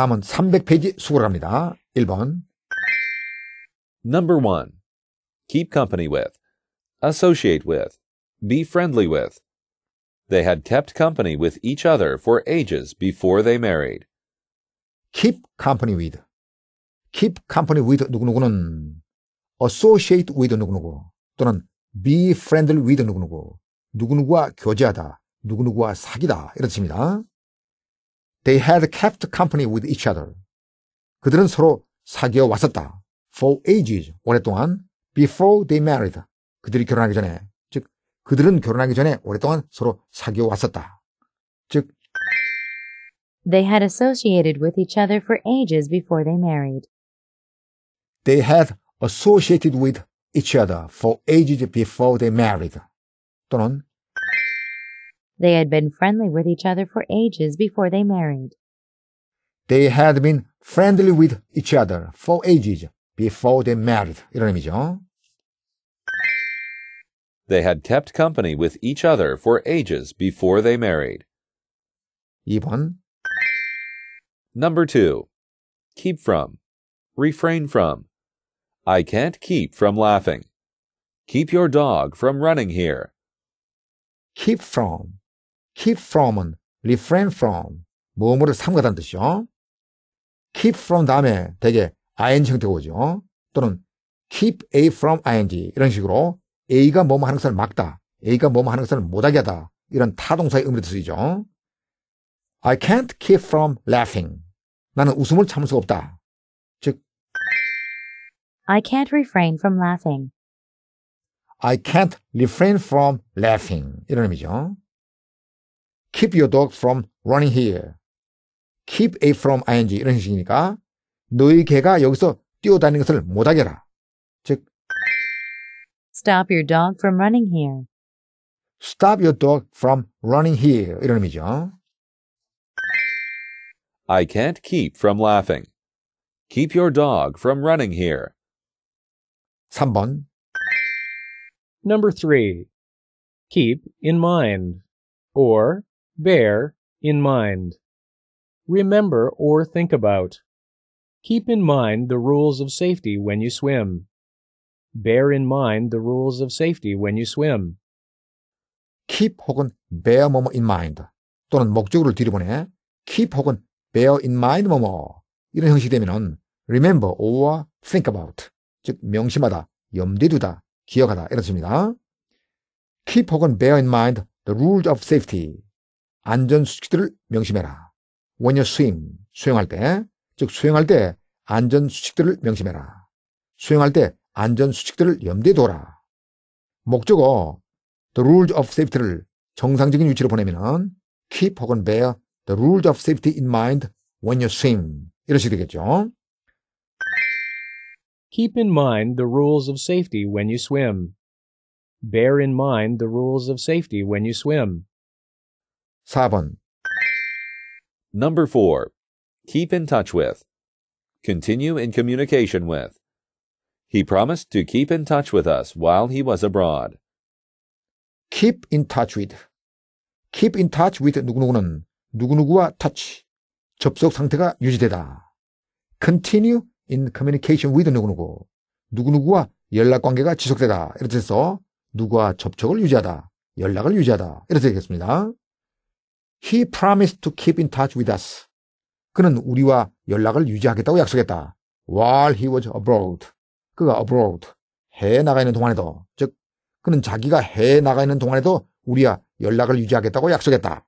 다음은 300페이지 수고를 합니다. 1번. Number 1. Keep company with. Associate with. Be friendly with. They had kept company with each other for ages before they married. keep company with. keep company with 누구누구는 associate with 누구누구 또는 be friendly with 누구누구 누구누구와 교제하다 누구누구와 사귀다 이런 뜻입니다. They had kept company with each other. 그들은 서로 사귀어 왔었다. For ages, 오랫동안. Before they married, 그들이 결혼하기 전에. 즉, 그들은 결혼하기 전에 오랫동안 서로 사귀어 왔었다. 즉, They had associated with each other for ages before they married. They had associated with each other for ages before they married. 또는 they had been friendly with each other for ages before they married. They had been friendly with each other for ages before they married. 이런 They had kept company with each other for ages before they married. 2번 Number 2. Keep from. Refrain from. I can't keep from laughing. Keep your dog from running here. Keep from. keep from은 refrain from, 뭐뭐를 삼가다는 뜻이요. keep from 다음에 대개 ing 형태가 오죠. 또는 keep A from ing 이런 식으로 A가 뭐뭐 하는 것을 막다. A가 뭐뭐 하는 것을 못하게 하다. 이런 타동사의 의미로 쓰이죠. I can't keep from laughing. 나는 웃음을 참을 수가 없다. 즉 I can't refrain from laughing. I can't refrain from laughing. 이런 의미죠. keep your dog from running here. keep it from ing 이런 식이니까 너희 개가 여기서 뛰어다니는 것을 못하게 하라. 즉 Stop your dog from running here. Stop your dog from running here. 이런 의미죠. I can't keep from laughing. Keep your dog from running here. 3번 Number 3. Keep in mind or bear in mind. Remember or think about. Keep in mind the rules of safety when you swim. Bear in mind the rules of safety when you swim. keep 혹은 bear 뭐뭐 in mind 또는 목적어를 뒤로 보내 keep 혹은 bear in mind 뭐뭐 이런 형식이 되면은 remember or think about 즉 명심하다, 염두에 두다, 기억하다 이런 뜻입니다. keep 혹은 bear in mind the rules of safety 안전수칙들을 명심해라. 원효 스윙, 수영할 때, 즉수영할때 안전수칙들을 명심해라. 수영할때 안전수칙들을 염두에 둬라. 목적어, the rules of safety를 정상적인 위치로 보내면은 keep 혹은 bear the rules of safety in mind when you swim. 이런 식 되겠죠. Keep in mind the rules of safety when you swim. Bear in mind the rules of safety when you swim. 4번 Number 4. Keep in touch with. Continue in communication with. He promised to keep in touch with us while he was abroad. keep in touch with. keep in touch with 누구누구는 누구누구와 touch, 접속 상태가 유지되다. continue in communication with 누구누구, 누구누구와 연락관계가 지속되다. 이렇게 해서 누구와 접촉을 유지하다, 연락을 유지하다. 이렇게 되겠습니다. He promised to keep in touch with us. 그는 우리와 연락을 유지하겠다고 약속했다. While he was abroad. 그가 abroad. 해외 나가 있는 동안에도. 즉, 그는 자기가 해외 나가 있는 동안에도 우리와 연락을 유지하겠다고 약속했다.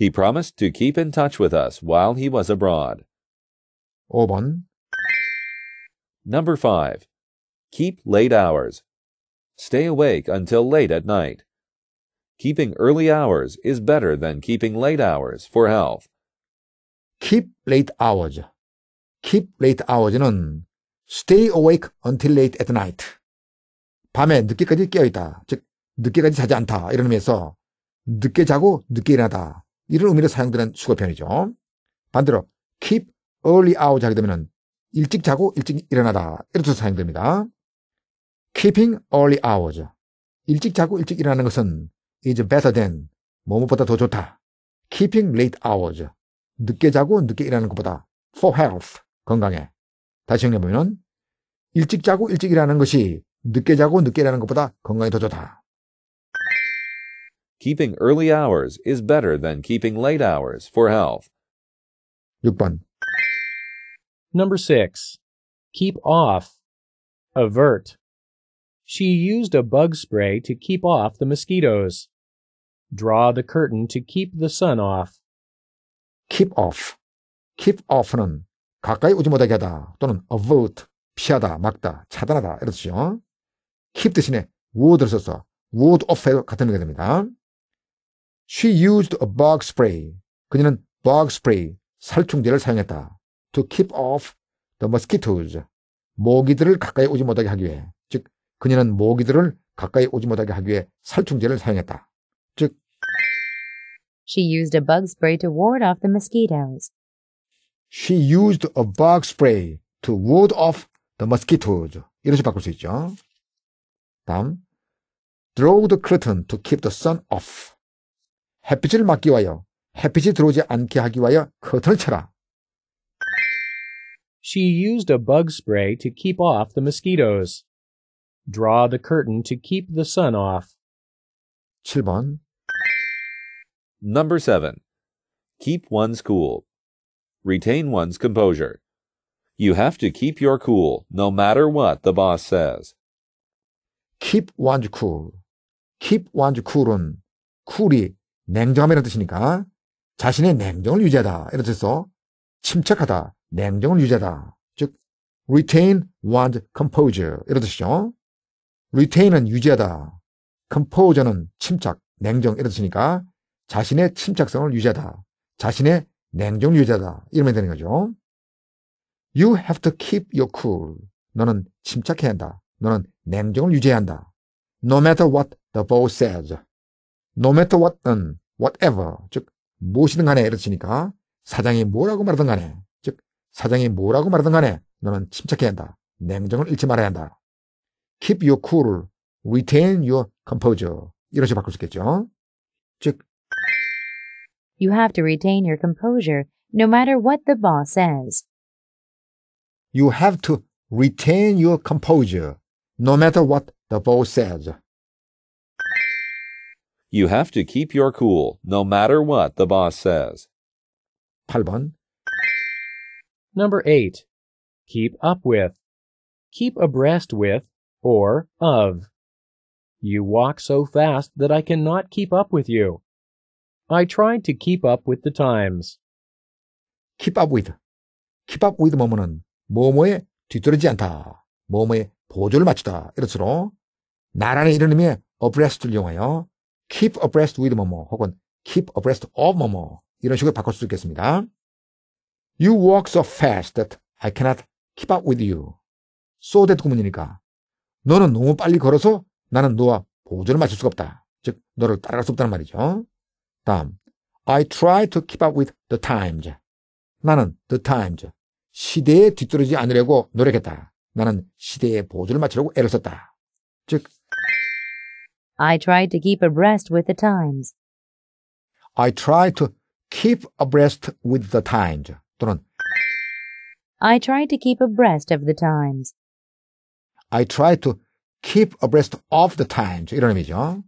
He promised to keep in touch with us while he was abroad. 5번 Number 5. Keep late hours. Stay awake until late at night. Keeping early hours is better than keeping late hours for health. Keep late hours. Keep late hours는 stay awake until late at night. 밤에 늦게까지 깨어있다. 즉, 늦게까지 자지 않다. 이런 의미에서 늦게 자고 늦게 일어나다. 이런 의미로 사용되는 수거 표현이죠. 반대로 keep early hours 하게 되면 일찍 자고 일찍 일어나다. 이렇게 사용됩니다. keeping early hours. 일찍 자고 일찍 일어나는 것은 is better than 뭐뭐보다 더 좋다. keeping late hours 늦게 자고 늦게 일하는 것보다 for health 건강에 다시 정리해보면 일찍 자고 일찍 일하는 것이 늦게 자고 늦게 일하는 것보다 건강에 더 좋다. Keeping early hours is better than keeping late hours for health. 6번 Number 6. Keep off. Avert. She used a bug spray to keep off the mosquitoes. Draw the curtain to keep the sun off. keep off. keep off는 가까이 오지 못하게 하다 또는 avoid 피하다, 막다, 차단하다 이렇죠. keep 대신에 would를 써서 would off 같은 의미가 됩니다. She used a bug spray. 그녀는 bug spray, 살충제를 사용했다. To keep off the mosquitoes. 모기들을 가까이 오지 못하게 하기 위해. 그녀는 모기들을 가까이 오지 못하게 하기 위해 살충제를 사용했다. 즉, She used a bug spray to ward off the mosquitoes. She used a bug spray to ward off the mosquitoes. 이렇게 바꿀 수 있죠. 다음, draw the curtain to keep the sun off. 햇빛을 막기 위하여 햇빛이 들어오지 않게 하기 위하여 커튼을 쳐라. She used a bug spray to keep off the mosquitoes. draw the curtain to keep the sun off. 7번 Number 7. Keep one's cool. Retain one's composure. You have to keep your cool no matter what the boss says. keep one's cool. keep one's cool은 쿨이 냉정함이라는 뜻이니까 자신의 냉정을 유지하다 이런 뜻에서 침착하다, 냉정을 유지하다 즉 retain one's composure 이런 뜻이죠. 리테인은 유지하다. 컴포저는 침착, 냉정 이렇으니까 자신의 침착성을 유지하다. 자신의 냉정을 유지하다. 이러면 되는 거죠. You have to keep your cool. 너는 침착해야 한다. 너는 냉정을 유지해야 한다. No matter what the boss says. No matter what은 음, whatever. 즉, 무엇이든 간에 이렇으니까 사장이 뭐라고 말하든 간에 즉, 사장이 뭐라고 말하든 간에 너는 침착해야 한다. 냉정을 잃지 말아야 한다. keep your cool, retain your composure. 이렇게 바꿀 수 있겠죠. 즉, You have to retain your composure no matter what the boss says. You have to retain your composure no matter what the boss says. You have to keep your cool no matter what the boss says. 8번. Number 8. Keep up with. Keep abreast with or of. You walk so fast that I cannot keep up with you. I tried to keep up with the times. keep up with. keep up with 뭐뭐는 뭐뭐에 뒤떨어지지 않다. 뭐뭐에 보조를 맞추다. 이렇으로 나란히 이런 의미의 abreast를 이용하여 keep abreast with 뭐뭐 혹은 keep abreast of 뭐뭐 이런 식으로 바꿀 수 있겠습니다. You walk so fast that I cannot keep up with you. so that 구문이니까 너는 너무 빨리 걸어서 나는 너와 보조를 맞출 수가 없다. 즉, 너를 따라갈 수 없다는 말이죠. 다음, I try to keep up with the times. 나는 the times, 시대에 뒤떨어지지 않으려고 노력했다. 나는 시대에 보조를 맞추려고 애를 썼다. 즉, I t r y to keep abreast with the times. I t r y to keep abreast with the times. 또는 I t r y to keep abreast of the times. I try to keep abreast of the times. 이런 의미죠.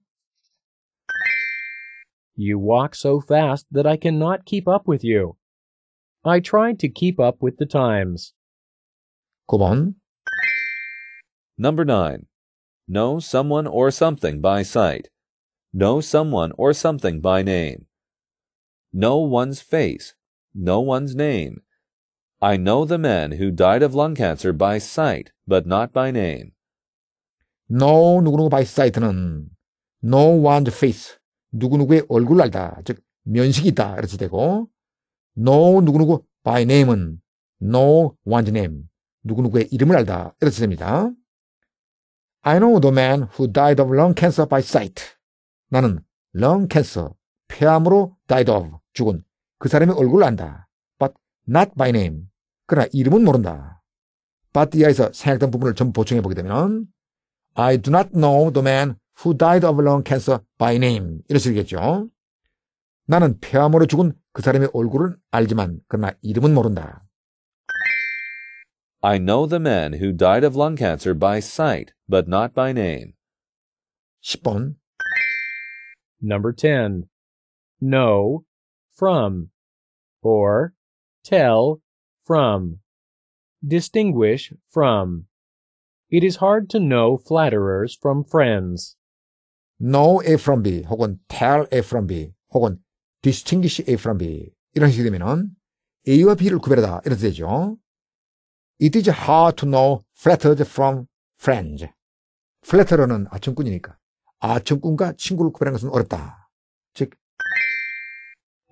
You walk so fast that I cannot keep up with you. I tried to keep up with the times. 9번. Number 9. Know someone or something by sight. Know someone or something by name. Know one's face. Know one's name. I know the m a n who died of lung cancer by sight, but not by name. No 누구누구 by sight는 no one's face 누구누구의 얼굴을 알다 즉 면식이다 있 이렇게 되고 no 누구누구 by name은 no one's name 누구누구의 이름을 알다 이렇게 됩니다. I know the man who died of lung cancer by sight. 나는 lung cancer 폐암으로 died of 죽은 그 사람의 얼굴을 안다. But not by name 그러나 이름은 모른다. b u 아에서 생략된 부분을 좀 보충해 보게 되면 I do not know the man who died of lung cancer by name. 이렇게 되겠죠. 나는 폐암으로 죽은 그 사람의 얼굴을 알지만 그러나 이름은 모른다. I know the man who died of lung cancer by sight, but not by name. 10번. Number 10. Know, from, or, tell, from. Distinguish from. It is hard to know flatterers from friends. know A from B 혹은 tell A from B 혹은 distinguish A from B 이런 식이 되면은 A와 B를 구별하다 이렇게 되죠. It is hard to know flattered from friends. 플래터러는 아첨꾼이니까 아첨꾼과 친구를 구별하는 것은 어렵다. 즉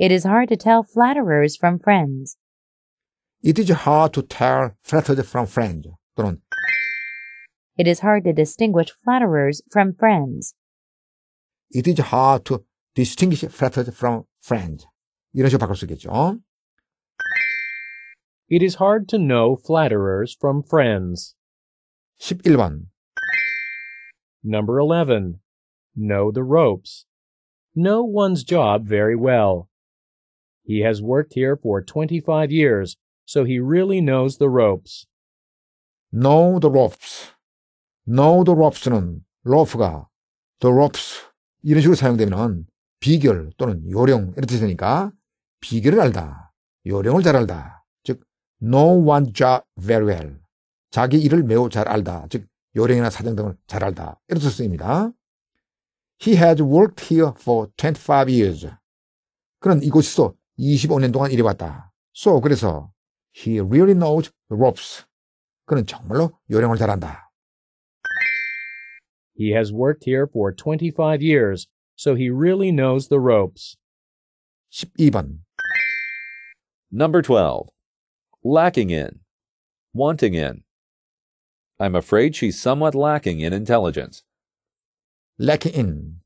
It is hard to tell flatterers from friends. It is hard to tell flattered from friend It is hard to distinguish flatterers from friends. It is hard to distinguish flattered from friend. 이런 식으로 바꿀 수 있겠죠. It is hard to know flatterers from friends. 11번. Number 11. Know the ropes. Know one's job very well. He has worked here for 25 years so he really knows the ropes. Know the ropes. Know the ropes는 로프가 the ropes 이런 식으로 사용되면 비결 또는 요령 이렇게 되니까 비결을 알다, 요령을 잘 알다. 즉, know one job very well. 자기 일을 매우 잘 알다. 즉, 요령이나 사정 등을 잘 알다. 이렇게 쓰입니다. He has worked here for 25 years. 그는 이곳에서 25년 동안 일해왔다. So, 그래서 He really knows the ropes. 그는 정말로 요령을 잘한다. He has worked here for 25 years, so he really knows the ropes. 12번. Number 12. Lacking in. Wanting in. I'm afraid she's somewhat lacking in intelligence. lacking in.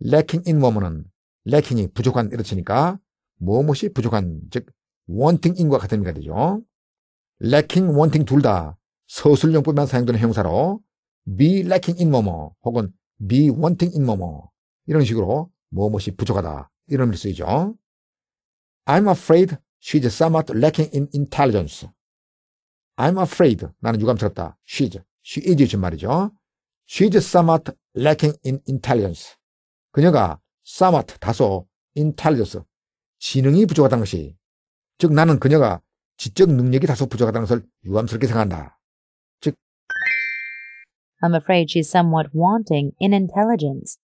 lacking in 뭐뭐는 lacking이 부족한 이렇지니까 무엇이 부족한 즉 w a n t i n g i n 과 같은 의미가 되죠. lacking, wanting 둘 다 서술용법만 사용되는 형사로 be lacking in 뭐뭐 혹은 be wanting in 뭐뭐 이런 식으로 뭐뭇이 부족하다 이런 의미를 쓰이죠. I'm afraid she's somewhat lacking in intelligence. I'm afraid 나는 유감스럽다. She's she is 지금 말이죠. She's somewhat lacking in intelligence. 그녀가 somewhat 다소 intelligence 지능이 부족하다는 것이 즉 나는 그녀가 지적 능력이 다소 부족하다는 것을 유감스럽게 생각한다. 즉 I'm afraid she's somewhat wanting in intelligence.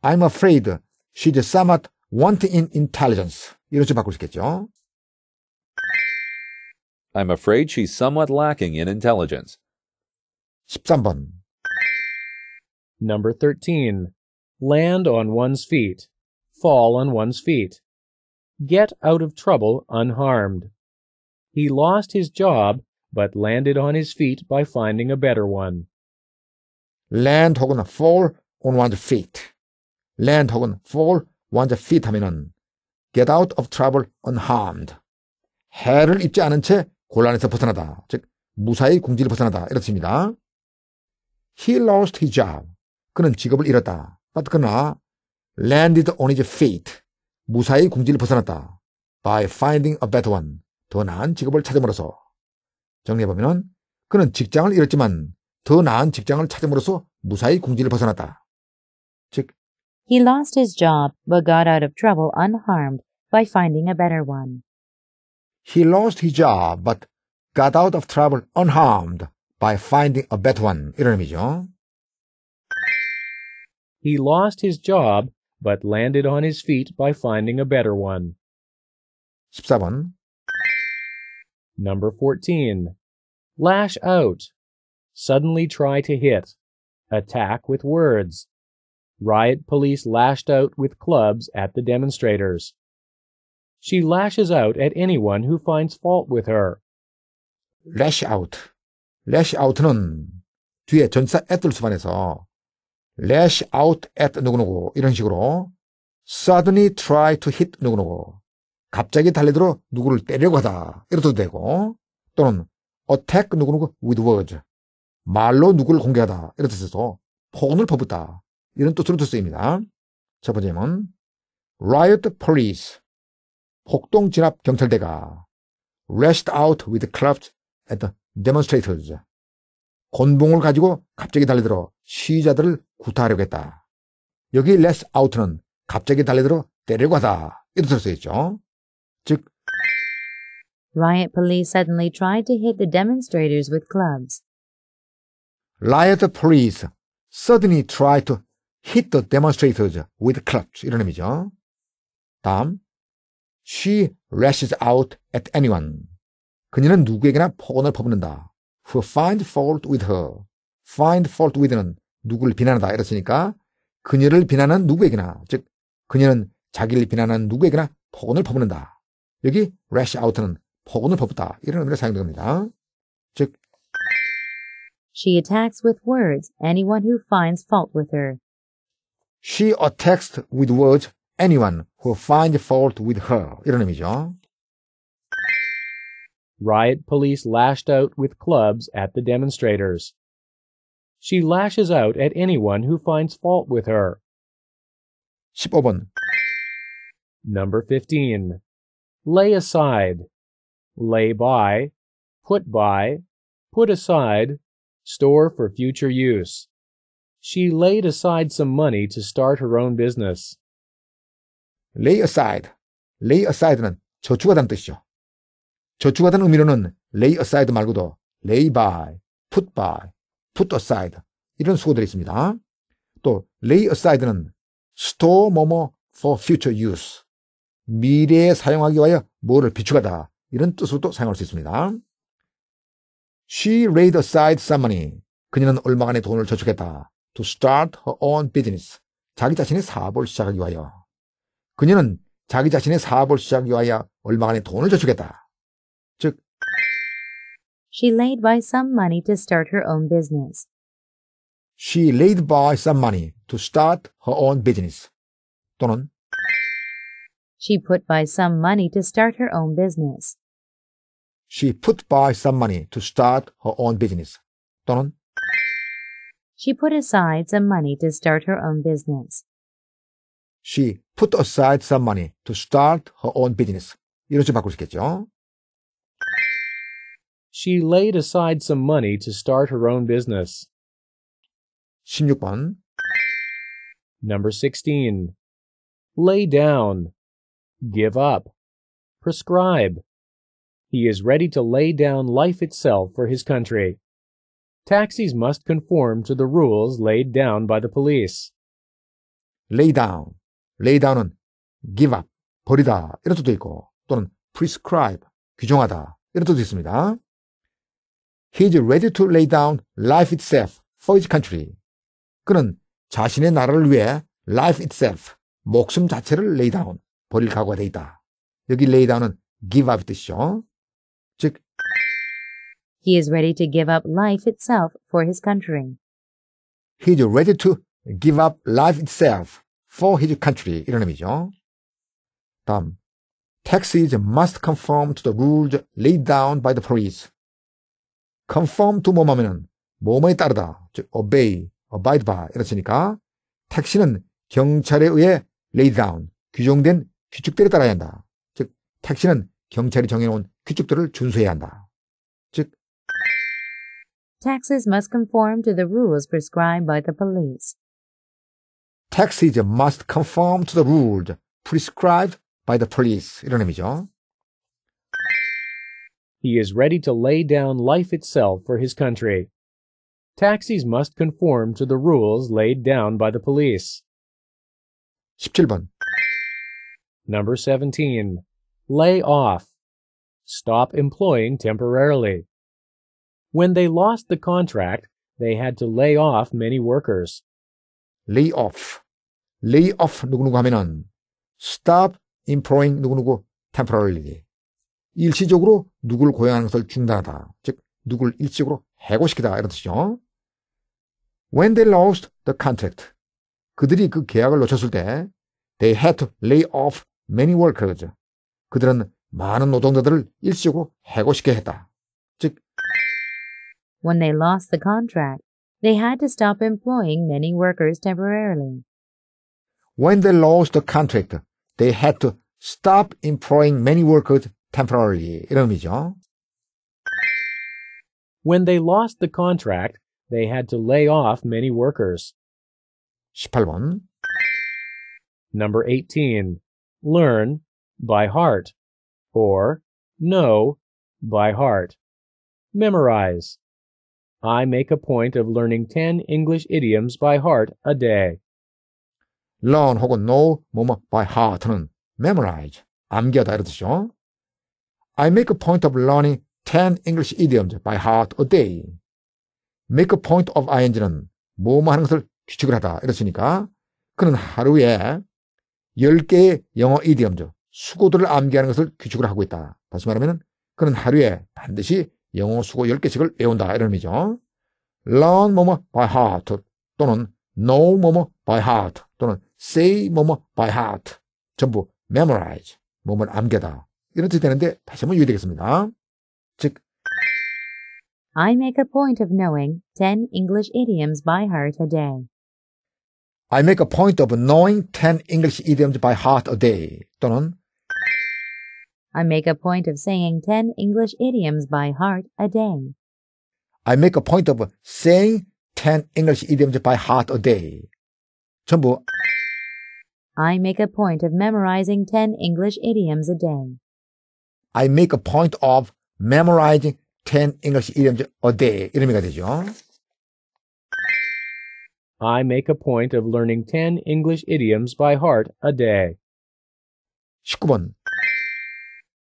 I'm afraid she's somewhat wanting in intelligence. 이런 식으로 바꿀 수 있겠죠. I'm afraid she's somewhat lacking in intelligence. 13번. Number 13. Land on one's feet. Fall on one's feet. get out of trouble unharmed. He lost his job, but landed on his feet by finding a better one. Land 혹은 fall on one's feet. Land 혹은 fall one's feet 하면은 get out of trouble unharmed. 해를 입지 않은 채 곤란에서 벗어나다. 즉, 무사히 궁지를 벗어나다. 이렇습니다. He lost his job. 그는 직업을 잃었다. But 그러나 landed on his feet. 무사히 궁지를 벗어났다. By finding a better one. 더 나은 직업을 찾음으로써. 정리해보면 그는 직장을 잃었지만 더 나은 직장을 찾음으로써 무사히 궁지를 벗어났다. 즉, He lost his job but got out of trouble unharmed by finding a better one. He lost his job but got out of trouble unharmed by finding a better one. 이런 의미죠. He lost his job but landed on his feet by finding a better one. 14번 Number 14. Lash out. Suddenly try to hit. Attack with words. Riot police lashed out with clubs at the demonstrators. She lashes out at anyone who finds fault with her. lash out. lash out는 뒤에 전사 애들 수반에서. lash out at 누구누구 이런 식으로 suddenly try to hit 누구누구 갑자기 달리들어 누구를 때려고 하다 이래도 되고 또는 attack 누구누구 with words 말로 누구를 공개하다 이런 뜻에서 폭언을 퍼붓다 이런 뜻으로도 쓰입니다. 첫 번째는 riot police 폭동 진압 경찰대가 lashed out with clubs at demonstrators 곤봉을 가지고 갑자기 달려들어 시위자들을 구타하려겠다. 여기 레스 아우트는 갑자기 달려들어 때리려고 하다. 이렇게 쓸수 있죠. 즉 Riot police suddenly tried to hit the demonstrators with clubs. Riot police suddenly tried to hit the demonstrators with clubs. 이런 의미죠. 다음 She lashes out at anyone. 그녀는 누구에게나 폭언을 퍼붓는다. who find fault with her. find fault with는 누구를 비난하다 이랬으니까 그녀를 비난한 누구에게나 즉 그녀는 자기를 비난한 누구에게나 폭언을 퍼붓는다. 여기 rash out는 폭언을 퍼붓다 이런 의미로 사용됩니다. 즉 She attacks with words anyone who finds fault with her. She attacks with words anyone who finds fault with her. 이런 의미죠. riot police lashed out with clubs at the demonstrators. She lashes out at anyone who finds fault with her. 15번 Number 15. Lay aside. Lay by, put by, put aside, store for future use. She laid aside some money to start her own business. lay aside. lay aside는 저축하다는 뜻이죠. 저축하다는 의미로는 lay aside 말고도 lay by, put by, put aside 이런 수고들이 있습니다. 또 lay aside는 store 뭐뭐 for future use 미래에 사용하기 위하여 뭐를 비축하다 이런 뜻으로도 사용할 수 있습니다. She laid aside some money. 그녀는 얼마간의 돈을 저축했다. To start her own business. 자기 자신의 사업을 시작하기 위하여. 그녀는 자기 자신의 사업을 시작하기 위하여 얼마간의 돈을 저축했다. 즉 She laid by some money to start her own business. She laid by some money to start her own business. 또는 She put by some money to start her own business. She put by some money to start her own business. 또는 She put aside some money to start her own business. She put aside some money to start her own business. 이런 식으로 바꿀 수 있겠죠 she laid aside some money to start her own business. 16번 Number 16. Lay down. Give up. Prescribe. He is ready to lay down life itself for his country. Taxis must conform to the rules laid down by the police. lay down. lay down은 give up, 버리다 이런 뜻도 있고 또는 prescribe, 규정하다 이런 뜻도 있습니다. He is ready to lay down life itself for his country. 그는 자신의 나라를 위해 life itself, 목숨 자체를 lay down, 버릴 각오가 되어 있다. 여기 lay down은 give up 뜻이죠. 즉, He is ready to give up life itself for his country. He is ready to give up life itself for his country. 이런 의미죠. 다음, taxes must conform to the rules laid down by the police. conform to 몸 하면은 몸에 따르다. 즉 obey, abide by 이렇으니까 택시는 경찰에 의해 laid down, 규정된 규칙대로 따라야 한다. 즉 택시는 경찰이 정해놓은 규칙들을 준수해야 한다. 즉 Taxis must conform to the rules prescribed by the police. Taxis must conform to the rules prescribed by the police. 이런 의미죠. He is ready to lay down life itself for his country. Taxis must conform to the rules laid down by the police. 17번 Number 17. Lay off. Stop employing temporarily. When they lost the contract, they had to lay off many workers. lay off. lay off 누구누구 하면은 stop employing 누구누구 temporarily. 일시적으로 누굴 고용하는 것을 중단하다. 즉, 누굴 일시적으로 해고시키다. 이런 뜻이죠. When they lost the contract. 그들이 그 계약을 놓쳤을 때 they had to lay off many workers. 그들은 많은 노동자들을 일시적으로 해고시켜 했다. 즉 When they lost the contract, they had to stop employing many workers temporarily. When they lost the contract, they had to stop employing many workers temporarily 이름이죠. When they lost the contract, they had to lay off many workers. 18번. Number 18. Learn by heart or know by heart. Memorize. I make a point of learning 10 English idioms by heart a day. learn 혹은 know 뭐뭐 by heart는 memorize 암기하다 이런 뜻이죠. I make a point of learning 10 English idioms by heart a day. make a point of ing는 뭐뭐 하는 것을 규칙을 하다. 이랬으니까 그는 하루에 10개의 영어 이디엄즈, 수고들을 암기하는 것을 규칙을 하고 있다. 다시 말하면 그는 하루에 반드시 영어 수고 10개씩을 외운다. 이런 의미죠. learn 뭐 뭐 by heart 또는 know 뭐 뭐 by heart 또는 say 뭐 뭐 by heart 전부 memorize, 몸을 암기다 이런 뜻이 되는데 다시 한번 유의되겠습니다. 즉 I make a point of knowing 10 English idioms by heart a day. I make a point of knowing 10 English idioms by heart a day. 또는 I make a point of saying 10 English idioms by heart a day. I make a point of saying 10 English idioms by heart a day. 전부 I make a point of memorizing 10 English idioms a day. I make a point of memorizing 10 English idioms a day. 이런 의미가 되죠. I make a point of learning 10 English idioms by heart a day. 19번.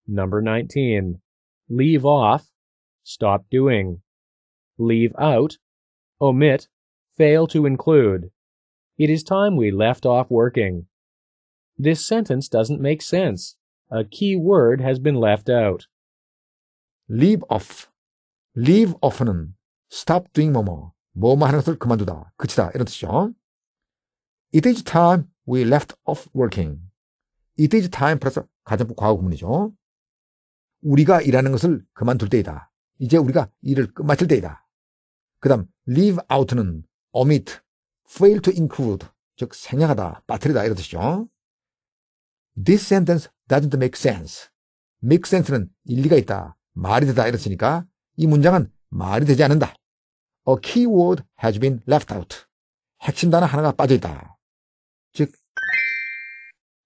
Number 19. Leave off, stop doing. Leave out, omit, fail to include. It is time we left off working. This sentence doesn't make sense. a key word has been left out. leave off. leave off는 stop doing 뭐뭐, 뭐뭐 하는 것을 그만두다, 그치다 이런 뜻이죠. It is time we left off working. It is time 플러스 가정부 과거구문이죠. 우리가 일하는 것을 그만둘 때이다. 이제 우리가 일을 끝마칠 때이다. 그 다음 leave out는 omit, fail to include 즉 생략하다, 빠뜨리다 이런 뜻이죠. This sentence doesn't make sense. make sense는 일리가 있다. 말이 되다. 이랬으니까 이 문장은 말이 되지 않는다. A key has been left out. 핵심 단어 하나가 빠져 있다. 즉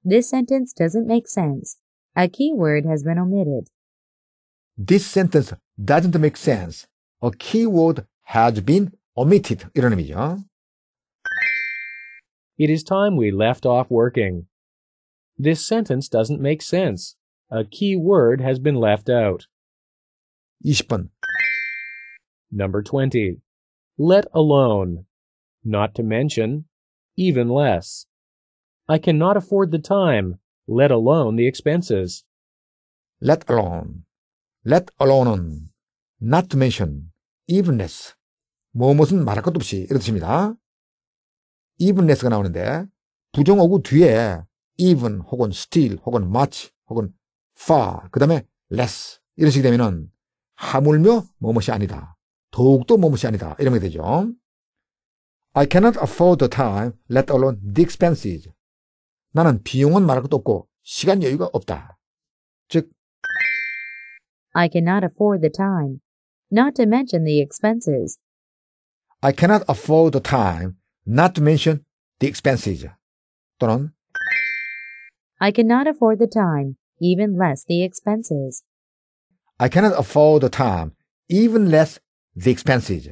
This sentence doesn't make sense. A key word has been omitted. This sentence doesn't make sense. A key has been omitted. 이런 의미죠. It is time we left off working. This sentence doesn't make sense. A key word has been left out. 20번. Number 20. Let alone. Not to mention. Even less. I cannot afford the time, let alone the expenses. Let alone. Let alone. Not to mention. Even less. 뭐뭇은 말할 것도 없이. 이렇습니다. even less가 나오는데, 부정어구 뒤에 even 혹은 still 혹은 much 혹은 far 그 다음에 less 이런 식이 되면은 하물며 뭐뭇이 아니다. 더욱더 뭐뭇이 아니다. 이런 게 되죠. I cannot afford the time, let alone the expenses. 나는 비용은 말할 것도 없고 시간 여유가 없다. 즉 I cannot afford the time, not to mention the expenses. I cannot afford the time, not to mention the expenses. 또는 I cannot afford the time, even less the expenses. I cannot afford the time, even less the expenses.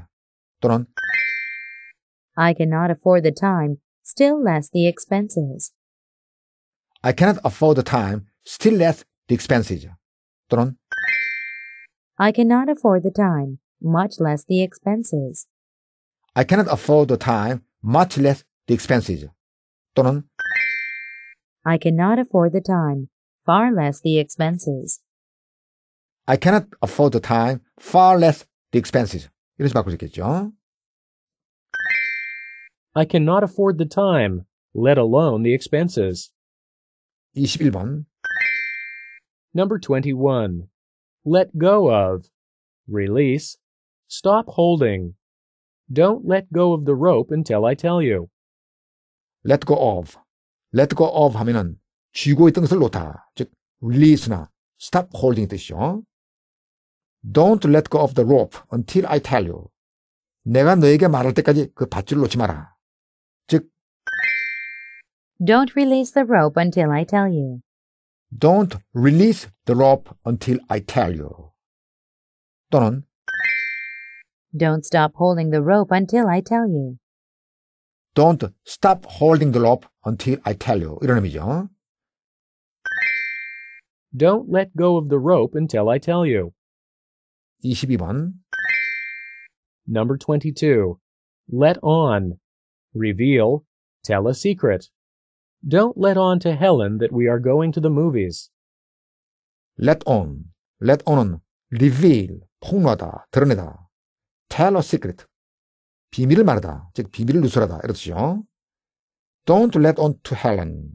또는 I cannot afford the time, still less the expenses. I cannot afford the time, still less the expenses. 또는 I cannot afford the time, much less the expenses. I cannot afford the time, much less the expenses. 또는 I cannot afford the time, far less the expenses. I cannot afford the time, far less the expenses. 이렇게 바꿀 수 있겠죠? I cannot afford the time, let alone the expenses. 21번. Number 21. Let go of. Release. Stop holding. Don't let go of the rope until I tell you. Let go of let go of 하면은 쥐고 있던 것을 놓다. 즉, release나 stop holding 뜻이죠. Don't let go of the rope until I tell you. 내가 너에게 말할 때까지 그 밧줄을 놓지 마라. 즉, Don't release the rope until I tell you. Don't release the rope until I tell you. 또는 Don't stop holding the rope until I tell you. Don't stop holding the rope until I tell you 이런 의미죠. Don't let go of the rope until I tell you. 22번. Number 22. Let on. Reveal. Tell a secret. Don't let on to Helen that we are going to the movies. Let on. Let on은 reveal. 폭로하다. 드러내다. Tell a secret. 비밀을 말하다. 즉, 비밀을 누설하다. 이렇듯이요. Don't let on to Helen.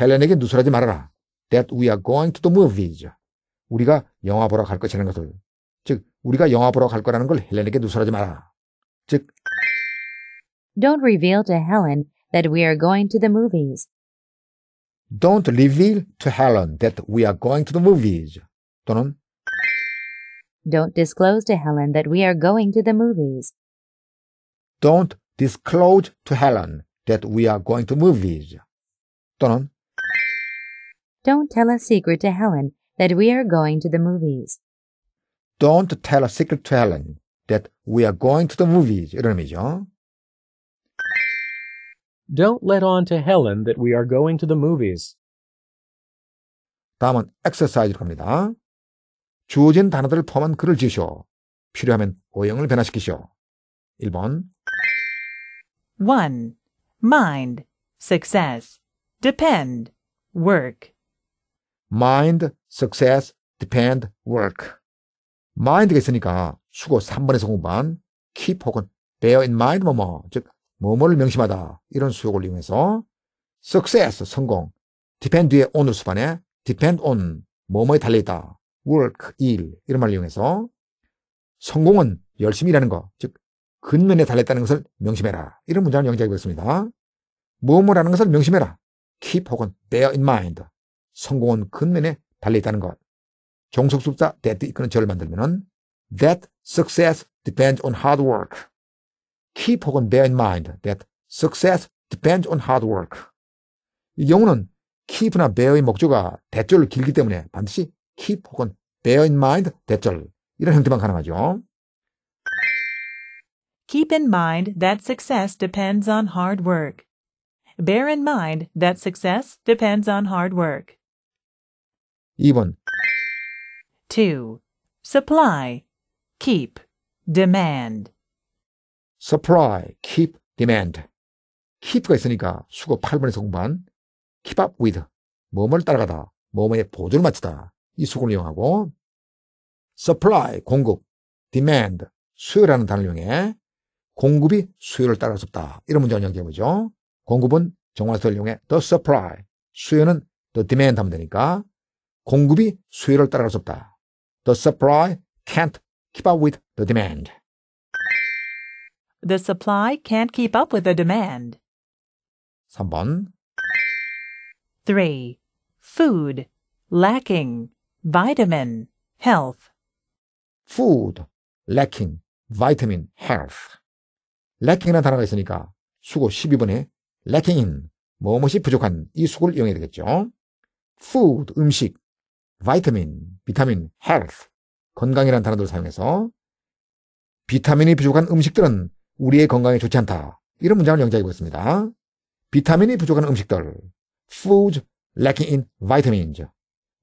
헬렌에게 누설하지 말아라. That we are going to the movies. 우리가 영화 보러 갈 것이라는 것을. 즉, 우리가 영화 보러 갈 거라는 걸 헬렌에게 누설하지 마라. 즉, Don't reveal to Helen that we are going to the movies. Don't reveal to Helen that we are going to the movies. 또는 Don't disclose to Helen that we are going to the movies. Don't disclose to Helen that we are going to movies. Turn Don't tell a secret to Helen that we are going to the movies. Don't tell a secret to Helen that we are going to the movies. 이런 의미죠. Don't let on to Helen that we are going to the movies. 다음은 exercise로 갑니다. 주어진 단어들을 포함한 글을 지으시오. 필요하면 오형을 변화시키시오. 1번 1. mind, success, depend, work. mind, success, depend, work. mind가 있으니까 수고 3번에서 공부한 keep 혹은 bear in mind 뭐뭐, 즉, 뭐뭐를 명심하다. 이런 수역을 이용해서 success, 성공, depend 뒤에 on을 수반해 depend on, 뭐뭐에 달려있다. work, 일, 이런 말을 이용해서 성공은 열심히 일하는 거, 즉 근면에 달렸다는 것을 명심해라. 이런 문장을 영작에 보였습니다. 무엇을 하는 것을 명심해라. Keep 혹은 bear in mind. 성공은 근면에 달려있다는 것. 종속숙자 that 이끄는 절을 만들면 that success depends on hard work. Keep 혹은 bear in mind that success depends on hard work. 이 경우는 keep나 bear의 목조가 대절로 길기 때문에 반드시 keep 혹은 bear in mind 대절 이런 형태만 가능하죠. Keep in mind that success depends on hard work. Bear in mind that success depends on hard work. 2번 2. Supply Keep Demand Supply Keep Demand keep가 있으니까 수고 8번에서 공부한 keep up with 몸을 따라가다 몸의 보조를 맞추다 이 수고를 이용하고 supply 공급 demand 수요라는 단어를 이용해 공급이 수요를 따라서 없다. 이런 문제가 연계해보죠. 공급은 정관사를 이용해 the supply, 수요는 the demand 하면 되니까 공급이 수요를 따라갈 없다. The supply can't keep up with the demand. The supply can't keep up with the demand. 3번 3. Food, lacking, vitamin, health. Food, lacking, vitamin, health. lacking이라는 단어가 있으니까 수고 12번에 lacking, 뭐뭇이 부족한 이 수고를 이용해야 되겠죠. food, 음식, vitamin, 비타민, health, 건강이라는 단어들을 사용해서 비타민이 부족한 음식들은 우리의 건강에 좋지 않다. 이런 문장을 영작해 보겠습니다. 비타민이 부족한 음식들, foods lacking in vitamins,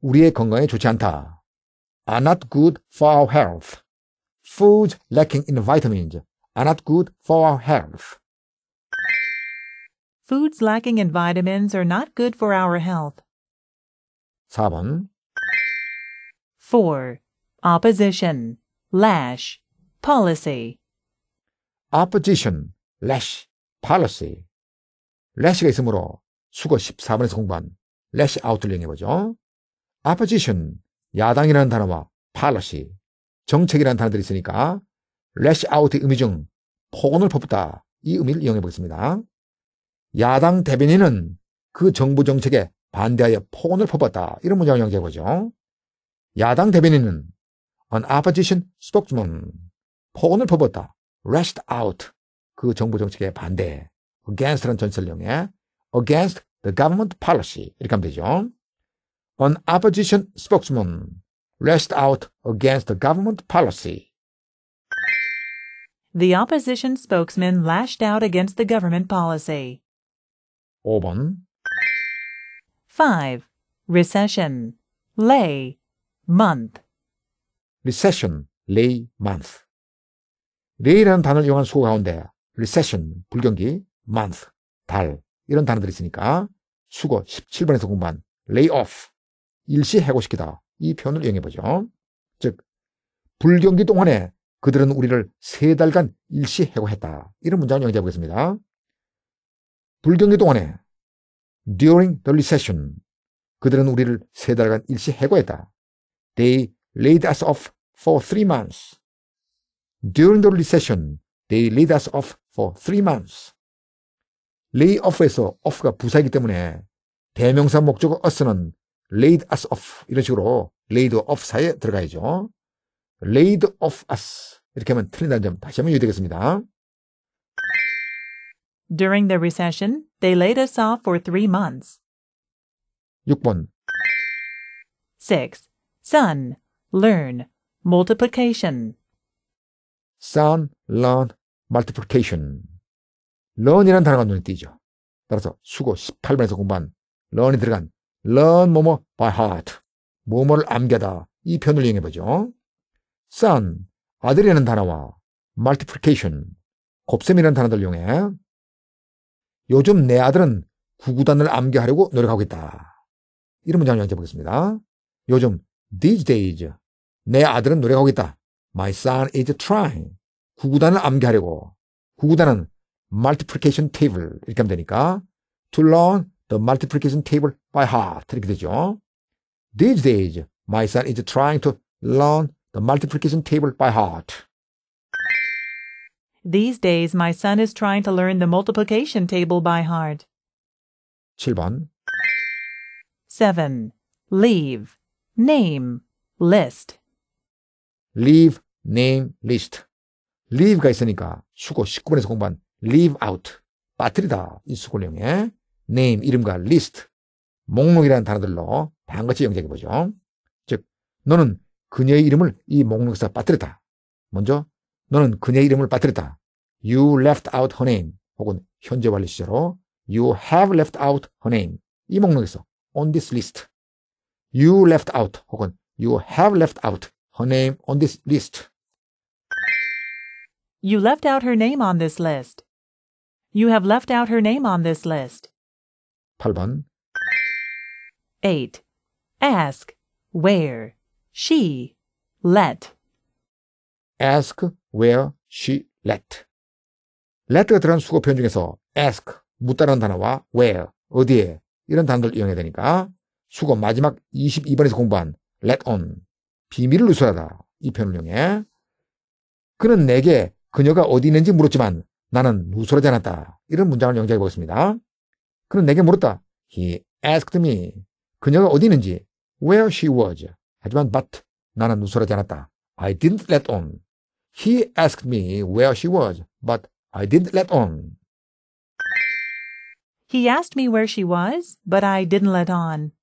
우리의 건강에 좋지 않다. are not good for our health. foods lacking in vitamins, are not good for our health. Foods lacking in vitamins are not good for our health. 4번 4. Opposition, lash, policy. Opposition, lash, policy. lash가 있으므로 수거 14번에서 공부한 lash outlining 해보죠. opposition, 야당이라는 단어와 policy, 정책이라는 단어들이 있으니까 래시 아웃의 의미 중 폭언을 퍼붓다 이 의미를 이용해 보겠습니다. 야당 대변인은 그 정부 정책에 반대하여 폭언을 퍼붓다 이런 문장을 연기해 보죠. 야당 대변인은 an opposition spokesman 폭언을 퍼붓다 lashed out 그 정부 정책에 반대 against라는 전설을 이용해 against the government policy 이렇게 하면 되죠. an opposition spokesman lashed out against the government policy The opposition spokesman lashed out against the government policy. 5 Recession. Lay. Month. recession, lay month. lay라는 단어를 이용한 수호 가운데 recession, 불경기, month, 달 이런 단어들이 있으니까 수거 17번에서 공부한 lay off, 일시 해고시키다 이 표현을 이용해보죠. 즉, 불경기 동안에 그들은 우리를 세 달간 일시 해고했다. 이런 문장을 영재 보겠습니다. 불경기 동안에 during the recession 그들은 우리를 세 달간 일시 해고했다. They laid us off for three months. During the recession, they laid us off for three months. lay off에서 off가 부사이기 때문에 대명사 목적어 us는 laid us off 이런 식으로 laid off 사에 이 들어가야죠. laid off us. 이렇게 하면 틀린다는 점 다시 한번 유의되겠습니다. During the recession, they laid us off for three months. 6번 6. Sun, learn, multiplication. Sun, learn, multiplication. learn이라는 단어가 눈에 띄죠. 따라서 수고 18번에서 공부한 learn이 들어간 learn 뭐뭐 by heart. 뭐뭐를 암기하다. 이 표현을 이용해보죠. son, 아들이라는 단어와 multiplication, 곱셈이라는 단어들 이용해 요즘 내 아들은 구구단을 암기하려고 노력하고 있다. 이런 문장을 연재해 보겠습니다. 요즘 these days 내 아들은 노력하고 있다. My son is trying. 구구단을 암기하려고. 구구단은 multiplication table 이렇게 하면 되니까 to learn the multiplication table by heart 이렇게 되죠. These days my son is trying to learn the multiplication table by heart. These days my son is trying to learn the multiplication table by heart. 7번 7. Leave, name, list. leave, name, list. leave가 있으니까 수고 19번에서 공부한 leave out. 빠뜨리다. 이 수고령에 name, 이름과 list, 목록이라는 단어들로 다음과 같이 연결해 보죠. 즉, 너는 그녀의 이름을 이 목록에서 빠뜨렸다. 먼저 너는 그녀의 이름을 빠뜨렸다. You left out her name 혹은 현재 완료 시제로 You have left out her name 이 목록에서 on this list You left out 혹은 You have left out her name on this list You left out her name on this list You have left out her name on this list 8번 8. Ask where she let. ask where she let. let가 들어간 수거표현 중에서 ask, 묻다라는 단어와 where, 어디에 이런 단어를 이용해야 되니까 수거 마지막 22번에서 공부한 let on, 비밀을 누설하다 이 표현을 이용해. 그는 내게 그녀가 어디 있는지 물었지만 나는 누설하지 않았다. 이런 문장을 연재해 보겠습니다. 그는 내게 물었다. He asked me. 그녀가 어디 있는지. Where she was. 하지만 but 나는 누설하지 않았다. I didn't let on. He asked me where she was, but I didn't let on. He asked me where she was, but I didn't let on.